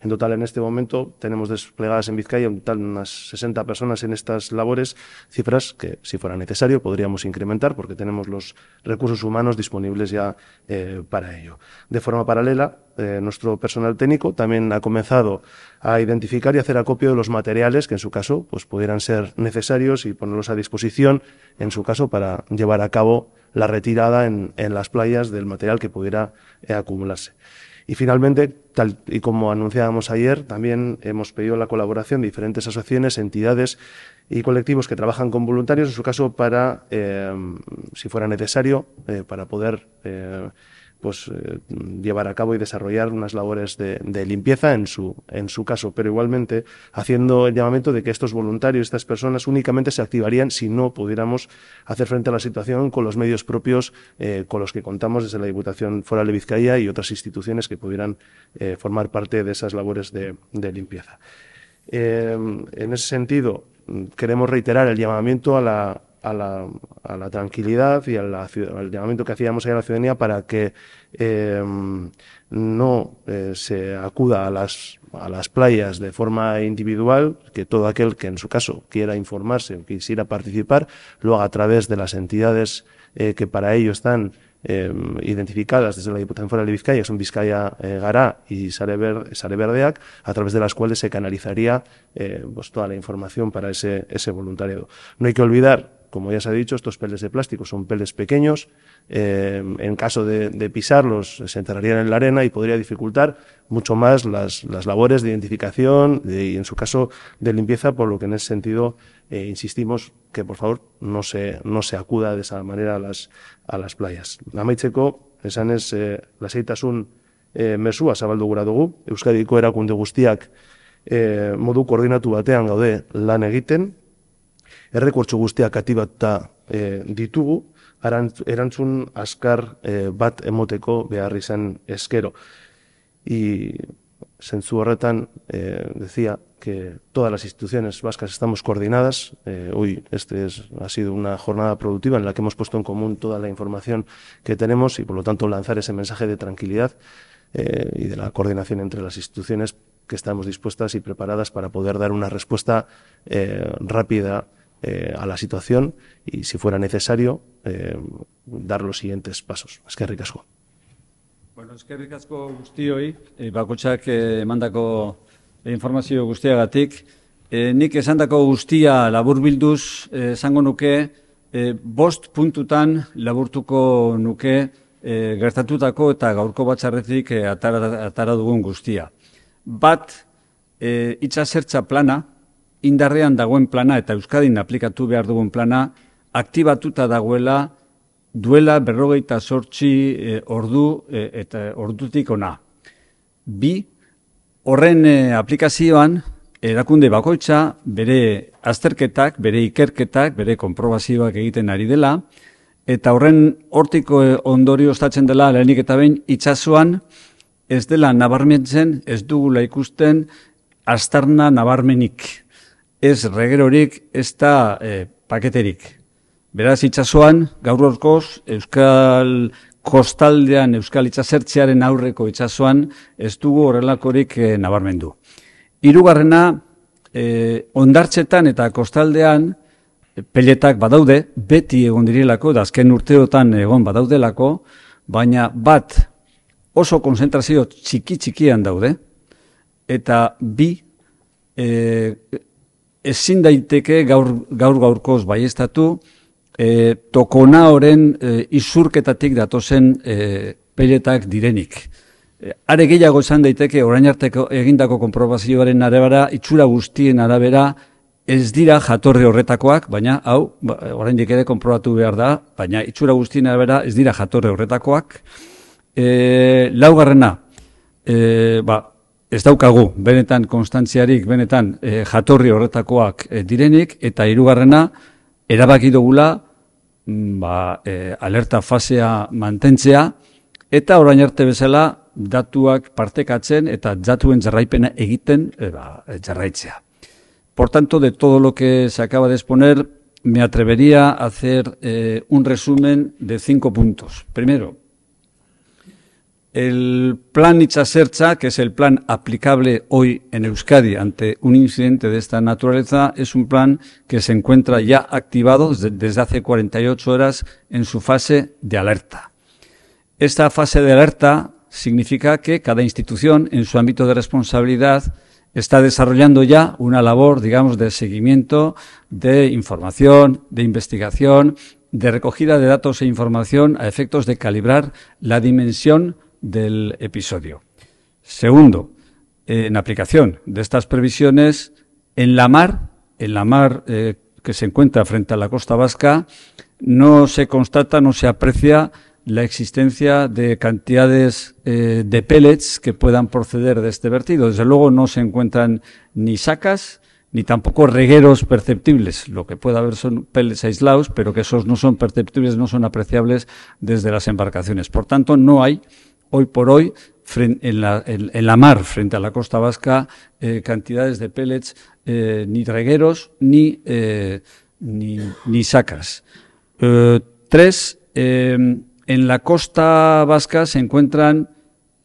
En total, en este momento tenemos desplegadas en Vizcaya total unas 60 personas en estas labores, cifras que si fuera necesario podríamos incrementar porque tenemos los recursos humanos disponibles ya eh, para ello. De forma paralela, eh, nuestro personal técnico también ha comenzado a identificar y hacer acopio de los materiales que en su caso pues, pudieran ser necesarios y ponerlos a disposición, en su caso, para llevar a cabo la retirada en, las playas del material que pudiera eh, acumularse. Y finalmente, tal y como anunciábamos ayer, también hemos pedido la colaboración de diferentes asociaciones, entidades y colectivos que trabajan con voluntarios, en su caso, para, eh, si fuera necesario, eh, para poder eh, pues, llevar a cabo y desarrollar unas labores de, limpieza en su, en su caso, pero igualmente haciendo el llamamiento de que estos voluntarios, estas personas, únicamente se activarían si no pudiéramos hacer frente a la situación con los medios propios con los que contamos desde la Diputación fuera de Vizcaya y otras instituciones que pudieran formar parte de esas labores de limpieza. en ese sentido, queremos reiterar el llamamiento a la, tranquilidad y al llamamiento que hacíamos a la ciudadanía para que em, no eh, se acuda a las, playas de forma individual, que todo aquel que en su caso quiera informarse o quisiera participar, lo haga a través de las entidades eh, que para ello están eh, identificadas desde la Diputación Foral de Vizcaya, que son Vizcaya eh, Gará y Sare, a través de las cuales se canalizaría eh, pues toda la información para ese, ese voluntariado. No hay que olvidar como ya se ha dicho, estos peles de plástico son peles pequeños. Eh, en caso de, de, pisarlos, se enterrarían en la arena y podría dificultar mucho más las, las labores de identificación y, en su caso, de limpieza, por lo que en ese sentido eh, insistimos que, por favor, no se, no se acuda de esa manera a las, a las playas. Amaitzeko, esan ez, eh, lasaitasun eh, mesua zabaldu dugu, Euskadiko erakunde eh, modu koordinatu batean gaude lan egiten, errekurtso guztiak atibatuta e, eh, ditugu, erantzun eh, bat emoteko behar izan eskero. Y sensu eh, decía que todas las instituciones vascas estamos coordinadas. hoy este ha sido una jornada productiva en la que hemos puesto en común toda la información que tenemos y por lo tanto lanzar ese mensaje de tranquilidad y de la coordinación entre las instituciones que estamos dispuestas y preparadas para poder dar una respuesta rápida eh, a la situación y si fuera necesario eh, dar los siguientes pasos. Es que ricasco. Bueno, es que ricasco gusti hoy, eh, eh, emandako informazio guztiagatik, eh, nik esandako guztia laburbilduz eh, esango nuke E, bost puntutan laburtuko nuke e, gertatutako eta gaurko batzarretik e, atara, atara dugun guztia. Bat, e, itxasertza plana, indarrean dagoen plana eta Euskadin aplikatu behar dugun plana aktibatuta dagoela duela berrogeita sortxi eh, ordu eh, eta ordutik ona. Bi, horren eh, aplikazioan erakunde bakoitza bere azterketak, bere ikerketak, bere konprobazioak egiten ari dela, eta horren hortiko ondorio ostatzen dela lehenik eta behin itsasoan ez dela nabarmentzen, ez dugula ikusten, astarna nabarmenik ez regerorik, ez da eh, paketerik. Beraz, itsasoan gaur Euskal Kostaldean, Euskal Itxasertziaren aurreko itsasoan ez dugu horrelakorik e, nabarmendu. Hirugarrena e, eh, ondartxetan eta kostaldean, peletak badaude, beti egon direlako, da azken urteotan egon badaudelako, baina bat oso konzentrazio txiki txikian daude, eta bi e, ezin daiteke gaur, gaur gaurkoz baiestatu e, eh, tokona horren e, eh, izurketatik datozen e, eh, peletak direnik. E, are gehiago izan daiteke orain arteko egindako konprobazioaren arabera itxura guztien arabera ez dira jatorri horretakoak, baina hau ba, oraindik ere konprobatu behar da, baina itxura guztien arabera ez dira jatorri horretakoak. E, laugarrena, e, ba, ez daukagu benetan konstantziarik, benetan eh, jatorri horretakoak eh, direnik, eta hirugarrena erabaki dugula mm, ba, eh, alerta fasea mantentzea, eta orain arte bezala datuak partekatzen eta datuen jarraipena egiten ba, jarraitzea. Por tanto, de todo lo que se acaba de exponer, me atrevería a hacer un resumen de cinco puntos. Primero, El plan Nicha-Sercha, que es el plan aplicable hoy en Euskadi ante un incidente de esta naturaleza, es un plan que se encuentra ya activado desde hace 48 horas en su fase de alerta. Esta fase de alerta significa que cada institución en su ámbito de responsabilidad está desarrollando ya una labor, digamos, de seguimiento, de información, de investigación, de recogida de datos e información a efectos de calibrar la dimensión del episodio. Segundo, en aplicación de estas previsiones, en la mar, en la mar eh, que se encuentra frente a la costa vasca, no se constata, no se aprecia la existencia de cantidades eh, de pellets que puedan proceder de este vertido. Desde luego no se encuentran ni sacas, ni tampoco regueros perceptibles. Lo que puede haber son pellets aislados, pero que esos no son perceptibles, no son apreciables desde las embarcaciones. Por tanto, no hay hoy por hoy en la, en, mar, frente a la costa vasca, eh, cantidades de pellets eh, ni regueros ni, eh, ni, sacas. tres, en la costa vasca se encuentran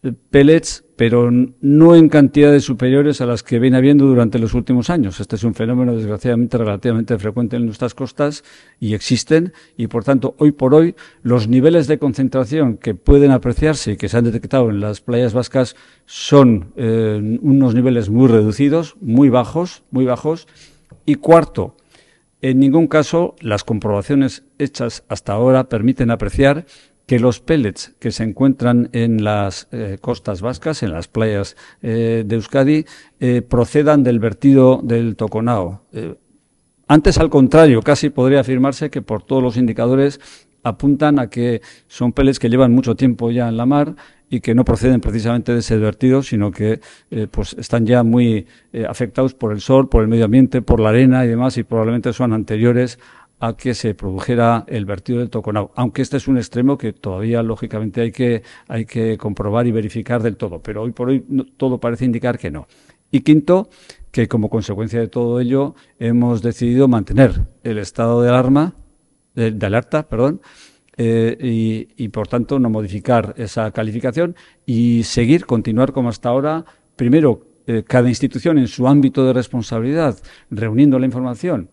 eh, pellets, pero no en cantidades superiores a las que viene habiendo durante los últimos años. Este es un fenómeno desgraciadamente relativamente frecuente en nuestras costas y existen y por tanto hoy por hoy los niveles de concentración que pueden apreciarse y que se han detectado en las playas vascas son eh, unos niveles muy reducidos, muy bajos, muy bajos. Y cuarto, en ningún caso las comprobaciones hechas hasta ahora permiten apreciar que los pellets que se encuentran en las eh, costas vascas, en las playas eh, de Euskadi, eh, procedan del vertido del Toconao. antes, al contrario, casi podría afirmarse que por todos los indicadores apuntan a que son pellets que llevan mucho tiempo ya en la mar y que no proceden precisamente de ese vertido, sino que pues están ya muy afectados por el sol, por el medio ambiente, por la arena y demás, y probablemente son anteriores a que se produjera el vertido del Toconao, aunque este es un extremo que todavía lógicamente hay que, hay que comprobar y verificar del todo, pero hoy por hoy todo parece indicar que no. Y quinto, que como consecuencia de todo ello hemos decidido mantener el estado de alarma, de, alerta, perdón, eh, y, y por tanto no modificar esa calificación y seguir, continuar como hasta ahora, primero eh, cada institución en su ámbito de responsabilidad, reuniendo la información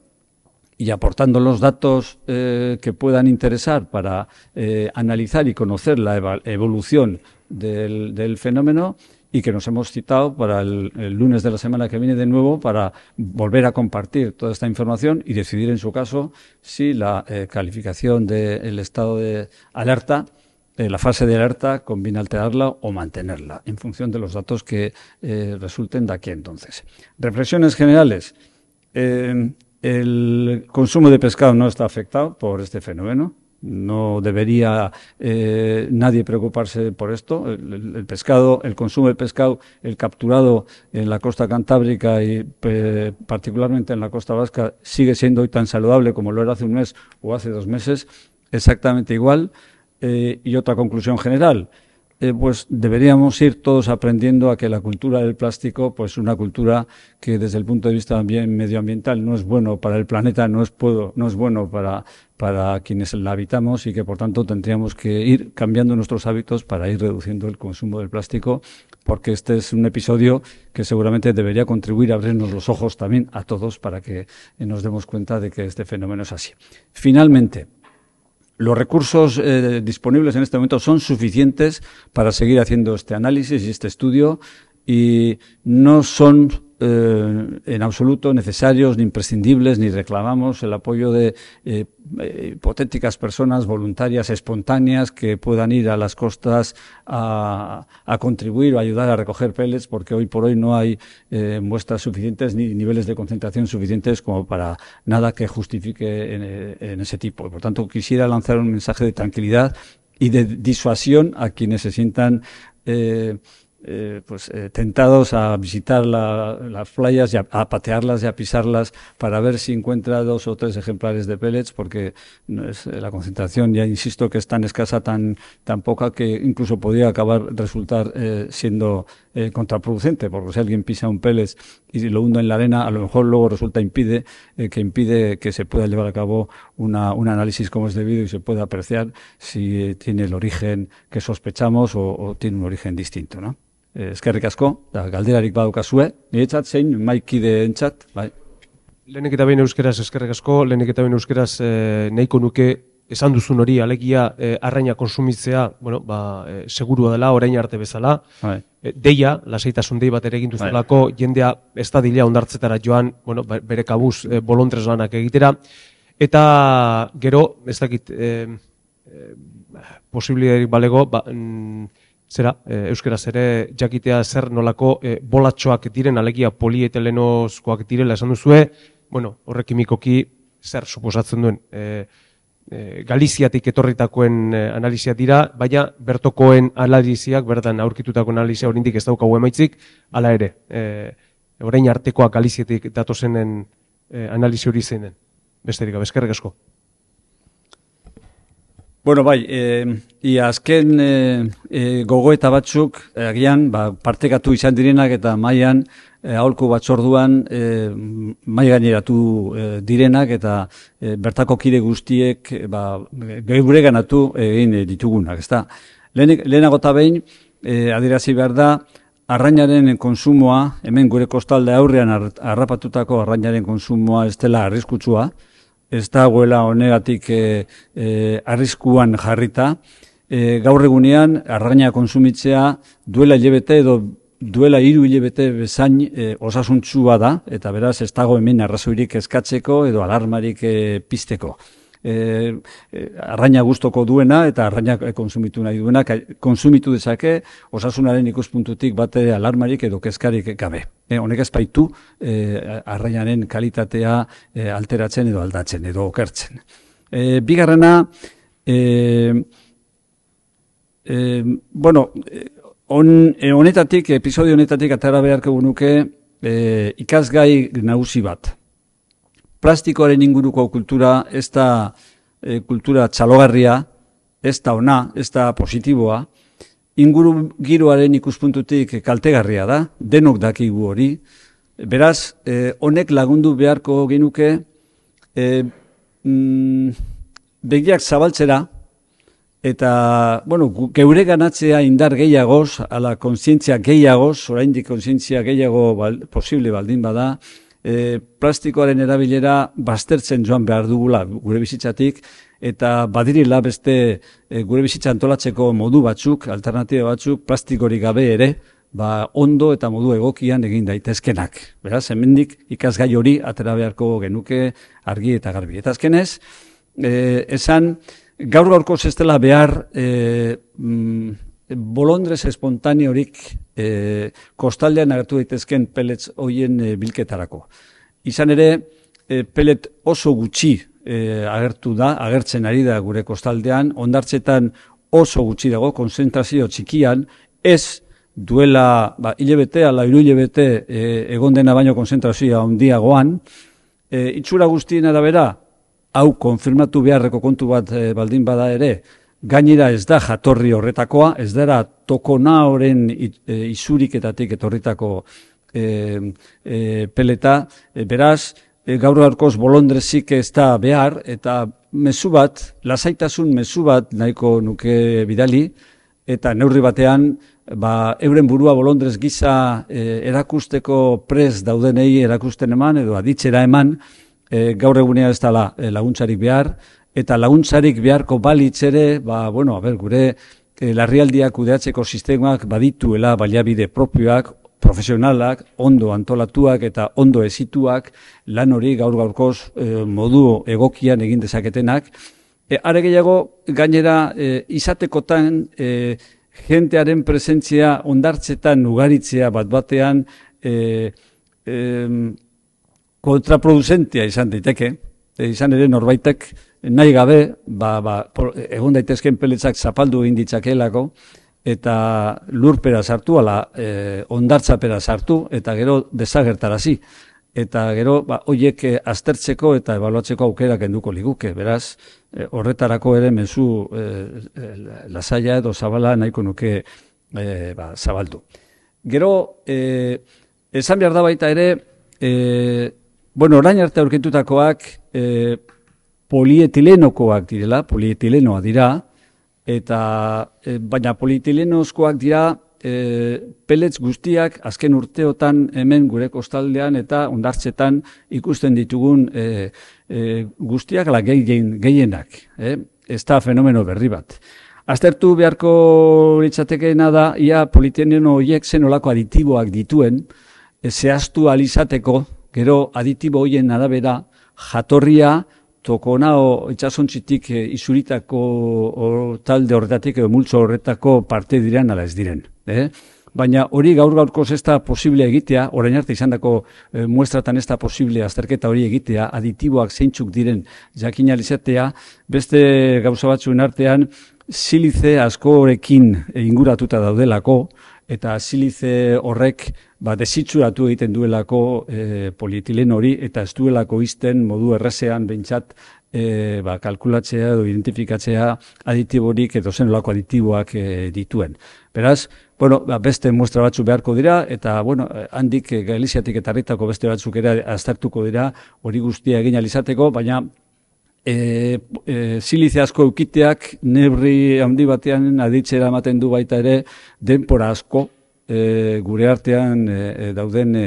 y aportando los datos eh, que puedan interesar para eh, analizar y conocer la evolución del, fenómeno y que nos hemos citado para el, lunes de la semana que viene de nuevo para volver a compartir toda esta información y decidir en su caso si la eh, calificación del estado de alerta la fase de alerta conviene alterarla o mantenerla en función de los datos que resulten de aquí entonces. Reflexiones generales. El consumo de pescado no está afectado por este fenómeno. No debería eh, nadie preocuparse por esto. El, pescado, el consumo de pescado, el capturado en la costa cantábrica y particularmente en la costa vasca sigue siendo hoy tan saludable como lo era hace un mes o hace dos meses, exactamente igual. Eh, y otra conclusión general, eh, pues deberíamos ir todos aprendiendo a que la cultura del plástico, pues una cultura que desde el punto de vista también medioambiental no es bueno para el planeta, no es, no es bueno para, para quienes la habitamos y que por tanto tendríamos que ir cambiando nuestros hábitos para ir reduciendo el consumo del plástico, porque este es un episodio que seguramente debería contribuir a abrirnos los ojos también a todos para que eh, nos demos cuenta de que este fenómeno es así. Finalmente, los recursos eh, disponibles en este momento son suficientes para seguir haciendo este análisis y este estudio y no son eh, en absoluto necesarios ni imprescindibles, ni reclamamos el apoyo de eh, eh, hipotéticas personas voluntarias, espontáneas, que puedan ir a las costas a, contribuir o ayudar a recoger pellets, porque hoy por hoy no hay muestras suficientes ni niveles de concentración suficientes como para nada que justifique en, ese tipo. Por tanto, quisiera lanzar un mensaje de tranquilidad y de disuasión a quienes se sientan eh, pues, eh, tentados a visitar la, las playas, y a, patearlas y a pisarlas para ver si encuentra dos o tres ejemplares de pellets, porque no es, eh, la concentración, ya insisto, que es tan escasa, tan, tan poca, que incluso podría acabar resultar eh, siendo contraproducente, porque si alguien pisa un pellet y lo hunde en la arena, a lo mejor luego resulta impide que impide que se pueda llevar a cabo una, un análisis como es debido y se pueda apreciar si tiene el origen que sospechamos o, o tiene un origen distinto, ¿no? Eh, eskerrik asko, da, galderarik badauka zue, niretzat zein maikide entzat, bai. Lehenik eta behin euskeraz eskerrik asko, lehenik eta behin euskeraz e, nahiko nuke esan duzun hori alegia e, arraina konsumitzea, bueno, ba, e, segurua dela, orain arte bezala, bai. Deia, lasaitasun dei bat ere egin duzulako, bai. jendea ez da dilea ondartzetara joan, bueno, ba, bere kabuz, e, bolontrez lanak egitera. Eta gero, ez dakit, e, e, posibilitari balego, ba, mm, zera, e, ere jakitea zer nolako e, bolatxoak diren alegia polietelenozkoak direla esan duzue, bueno, horre kimikoki zer suposatzen duen e, Galiziatik etorritakoen analizia dira, baina bertokoen analiziak, berdan aurkitutako analizia hori ez daukagu emaitzik, ala ere, e, orain artekoa Galiziatik datozenen e, analizia hori zeinen. Besterik, abezkerrek asko. Bueno, bai, e, i, azken e, e, gogoeta batzuk, agian, ba, partekatu izan direnak eta maian, aholku batzorduan e, mai gaineratu e, direnak eta e, bertako kide guztiek ba, geure ganatu egin ditugunak, ezta. Lehen, lehenago eta behin, e, adirazi behar da, arrainaren konsumoa, hemen gure kostalde aurrean arrapatutako arrañaren konsumoa ez dela arriskutsua, ez da honegatik e, arriskuan jarrita. E, gaur egunean, arraina konsumitzea duela llebete edo duela hiru ilebete bezain e, osasuntzua da, eta beraz ez dago hemen arrazoirik eskatzeko edo alarmarik pisteko e, arraina gustoko duena eta arraina konsumitu nahi duena konsumitu dezake osasunaren ikuspuntutik bate alarmarik edo kezkarik gabe. E, honek ez baitu e, kalitatea alteratzen edo aldatzen edo okertzen. E, bigarrena, e, e, bueno, on, honetatik, episodio honetatik atara beharko nuke e, ikasgai nagusi bat plastikoaren inguruko kultura ez da eh, kultura txalogarria, ez da ona, ez da positiboa, inguru giroaren ikuspuntutik kaltegarria da, denok dakigu hori. Beraz, eh, honek lagundu beharko genuke e, mm, begiak zabaltzera, eta, bueno, geure ganatzea indar gehiagoz, ala kontzientzia gehiagoz, oraindik kontzientzia gehiago bal, posible baldin bada, e, plastikoaren erabilera baztertzen joan behar dugula gure bizitzatik, eta badirila beste e, gure bizitza antolatzeko modu batzuk, alternatiba batzuk, plastikorik gabe ere, ba, ondo eta modu egokian egin daitezkenak. Beraz, hemendik ikasgai hori atera beharko genuke argi eta garbi. Eta azkenez, e, esan, gaur gaurko zestela behar e, mm, bolondrez horik e, eh, kostaldean agertu daitezken pelets hoien eh, bilketarako. Izan ere, e, eh, pelet oso gutxi e, agertu da, agertzen ari da gure kostaldean, ondartzetan oso gutxi dago, konzentrazio txikian, ez duela ba, hilebete, ala iru hilebete e, baino konzentrazioa handiagoan, e, itxura guztien arabera, hau konfirmatu beharreko kontu bat baldin bada ere, Gainera ez da jatorri horretakoa, ez dara tokona horren izuriketatik e, etorritako e, e peleta, e, beraz, e, gaur bolondrezik ez da behar, eta mezu bat, lasaitasun mezu bat nahiko nuke bidali, eta neurri batean, ba, euren burua bolondrez gisa e, erakusteko prez daudenei erakusten eman, edo aditzera eman, gaur egunea ez dala laguntzarik behar, eta laguntzarik beharko balitz ere, ba, bueno, a gure e, larrialdiak kudeatzeko sistemak badituela baliabide propioak, profesionalak, ondo antolatuak eta ondo ezituak, lan hori gaur gaurkoz eh, modu egokian egin dezaketenak. Eh, are gehiago, gainera, izatekotan, e, jentearen presentzia ondartzetan ugaritzea bat batean, e, e, kontraproduzentia izan daiteke, izan ere norbaitek nahi gabe, ba, ba, por, egon daitezken peletzak zapaldu egin ditzakelako, eta lurpera sartu, ala e, sartu, eta gero dezagertarazi, Eta gero, ba, oiek e, aztertzeko eta ebaluatzeko aukera kenduko liguke, beraz, e, horretarako ere mezu e, e, lasaia edo zabala nahiko nuke e, ba, zabaldu. Gero, e, esan behar da baita ere, e, bueno, orain arte aurkentutakoak, e, polietilenokoak direla, polietilenoa dira, eta e, baina polietilenoskoak dira e, pelets guztiak azken urteotan hemen gure kostaldean eta ondartzetan ikusten ditugun e, e, guztiak ala gehien, gehienak, e, ez da fenomeno berri bat. Aztertu beharko litzatekeena da, ia politieneno horiek zen olako aditiboak dituen, e, zehaztu alizateko, gero aditibo horien arabera, jatorria, Toko nao, itxasontzitik eh, izuritako talde horretatik, edo multzo horretako parte diren, ala ez diren. Eh? Baina hori gaur gaurko ez da posible egitea, orain arte izan dako eh, muestratan ez da posible azterketa hori egitea, aditiboak zeintzuk diren jakin alizatea, beste gauza batzuen artean, silize asko horrekin inguratuta daudelako, eta silize horrek ba, desitzuratu egiten duelako e, eh, polietilen hori eta ez duelako izten modu errazean bentsat eh, ba, kalkulatzea edo identifikatzea aditiborik edo zen aditiboak eh, dituen. Beraz, bueno, ba, beste muestra batzu beharko dira eta bueno, handik Galiziatik eta Arritako beste batzuk ere aztertuko dira hori guztia egin alizateko, baina e, e, zilize asko eukiteak nebri handi batean aditzera ematen du baita ere denpora asko e, gure artean e, e, dauden e,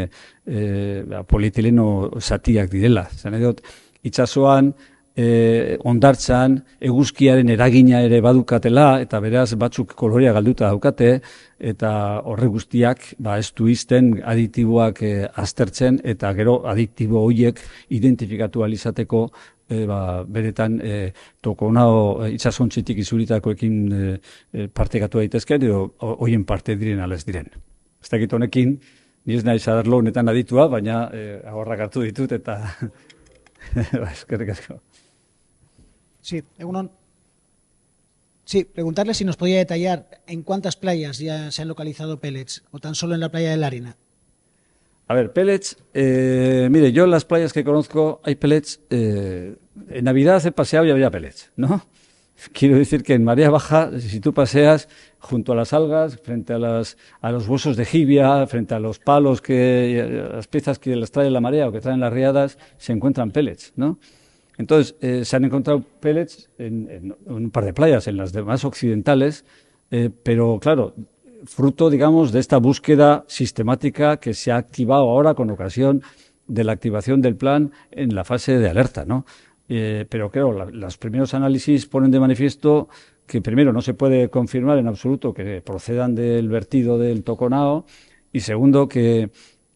e, ba, politileno zatiak direla. Zan edot, itxasoan, e, ondartzan, eguzkiaren eragina ere badukatela eta beraz batzuk koloria galduta daukate eta horre guztiak ba, ez izten aditiboak e, aztertzen eta gero aditibo hoiek identifikatu alizateko e, ba, beretan e, toko nao e, itxasontzitik izuritakoekin e, e, partekatu daitezke, edo hoien parte diren ez diren. Ez dakit honekin, ni ez nahi honetan aditua, baina e, ahorrak hartu ditut eta ba, eskerrik asko. Sí, egunon. Sí, preguntarle si nos podía detallar en cuántas playas ya se han localizado pellets o tan solo en la playa de la Arena. A ver, pellets. Eh, mire, yo en las playas que conozco hay pellets. Eh, en Navidad he paseado y había pellets, ¿no? Quiero decir que en marea baja, si tú paseas junto a las algas, frente a, los huesos de jibia, frente a los palos, que, eh, las piezas que les trae la marea o que traen las riadas, se encuentran pellets, ¿no? Entonces, se han encontrado pellets en, en, un par de playas, en las demás occidentales, pero claro, fruto, digamos, de esta búsqueda sistemática que se ha activado ahora con ocasión de la activación del plan en la fase de alerta, ¿no? Eh, pero creo, los primeros análisis ponen de manifiesto que primero no se puede confirmar en absoluto que procedan del vertido del Toconao y segundo que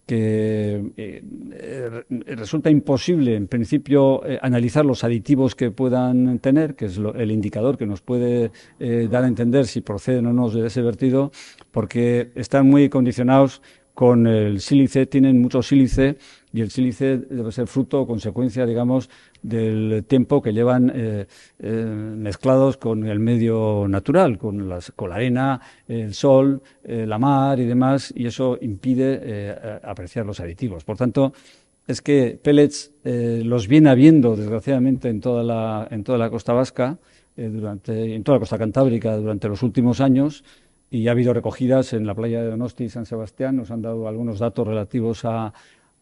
que eh, eh, resulta imposible, en principio, eh, analizar los aditivos que puedan tener, que es el indicador que nos puede dar a entender si proceden o no de ese vertido, porque están muy condicionados con el sílice, tienen mucho sílice y el sílice debe ser fruto o consecuencia, digamos, del tiempo que llevan eh, eh, mezclados con el medio natural, con, la arena, el sol, eh, la mar y demás, y eso impide apreciar los aditivos. Por tanto, es que pellets los viene habiendo, desgraciadamente, en toda la, en toda la costa vasca, durante, en toda la costa cantábrica durante los últimos años, y ha habido recogidas en la playa de Donosti y San Sebastián. Nos han dado algunos datos relativos a,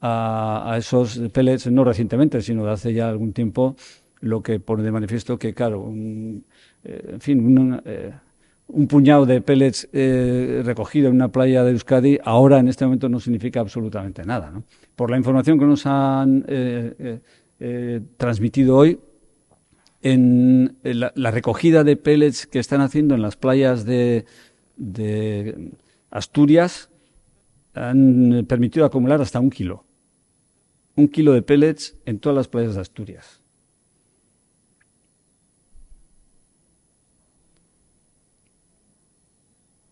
a, esos pellets, no recientemente, sino de hace ya algún tiempo, lo que pone de manifiesto que, claro, un, eh, en fin, eh, un puñado de pellets eh, recogido en una playa de Euskadi ahora en este momento no significa absolutamente nada. Por la información que nos han transmitido hoy, en, la, recogida de pellets que están haciendo en las playas de Asturias han permitido acumular hasta un kilo un kilo de pellets en todas las playas de Asturias.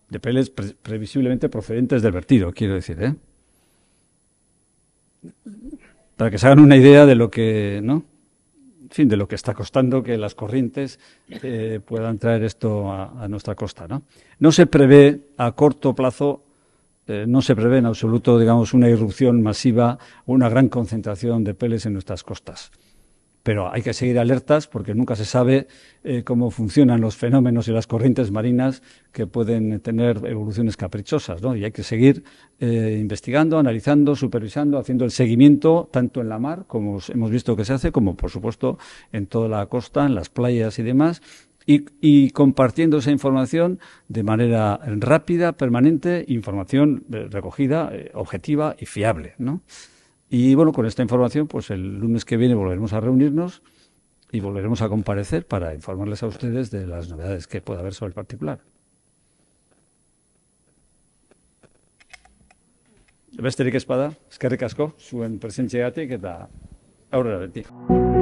De pellets previsiblemente procedentes del vertido, quiero decir, ¿eh? Para que se hagan una idea de lo que, ¿no? En fin, de lo que está costando que las corrientes eh, puedan traer esto a, a nuestra costa, ¿no? No se prevé a corto plazo eh, no se prevé en absoluto, digamos, una irrupción masiva o una gran concentración de peles en nuestras costas. Pero hay que seguir alertas porque nunca se sabe eh, cómo funcionan los fenómenos y las corrientes marinas que pueden tener evoluciones caprichosas, Y hay que seguir eh, investigando, analizando, supervisando, haciendo el seguimiento tanto en la mar, como hemos visto que se hace, como por supuesto en toda la costa, en las playas y demás, y, compartiendo esa información de manera rápida, permanente, información eh, recogida, eh, objetiva y fiable, ¿no? Y bueno, con esta información, pues el lunes que viene volveremos a reunirnos y volveremos a comparecer para informarles a ustedes de las novedades que pueda haber sobre el particular. Besterik espada, eskerrik asko, zuen presentziagatik eta aurrera beti.